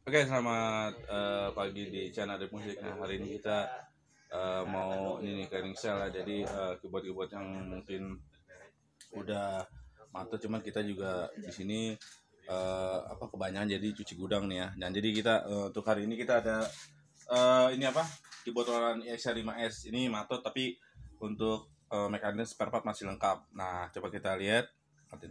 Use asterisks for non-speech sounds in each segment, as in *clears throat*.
Oke, selamat uh, pagi di channel Republik Musik. Nah, hari ini kita uh, mau ini nih cleaning sale ya. Jadi uh, keyboard-keyboard yang mungkin udah mati cuman kita juga di sini uh, apa kebanyakan jadi cuci gudang nih ya. Dan jadi kita uh, untuk hari ini kita ada uh, ini apa? Keyboard olahan 5 e s ini matot tapi untuk uh, mekanisme spare part masih lengkap. Nah, coba kita lihat. Nanti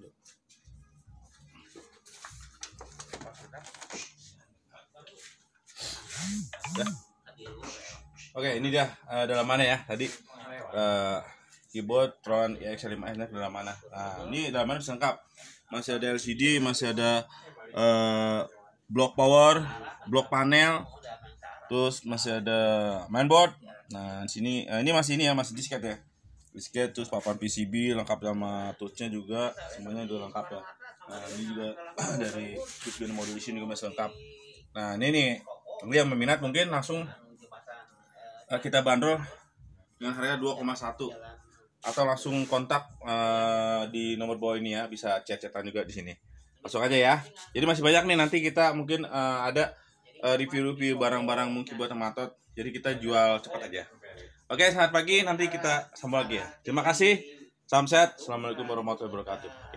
Oke, ini dia uh, dalam mana ya tadi uh, keyboard Tron ex 5 ini dalam mana? Nah, ini dalam mana lengkap. Masih ada LCD, masih ada uh, block power, block panel, terus masih ada mainboard. Nah, sini uh, ini masih ini ya, masih disket ya. Disket terus papan PCB lengkap sama touchnya juga, semuanya udah lengkap ya. Nah, ini juga *clears throat* dari Bitcoin Modulation juga masih lengkap. Nah, ini nih tapi yang meminat mungkin langsung uh, kita bandrol dengan harga 2,1 atau langsung kontak uh, di nomor bawah ini ya bisa chat-chatan juga di sini langsung aja ya jadi masih banyak nih nanti kita mungkin uh, ada uh, review-review barang-barang mungkin buat Matot jadi kita jual cepat aja oke selamat pagi nanti kita sambung lagi ya terima kasih salam sehat assalamualaikum warahmatullahi wabarakatuh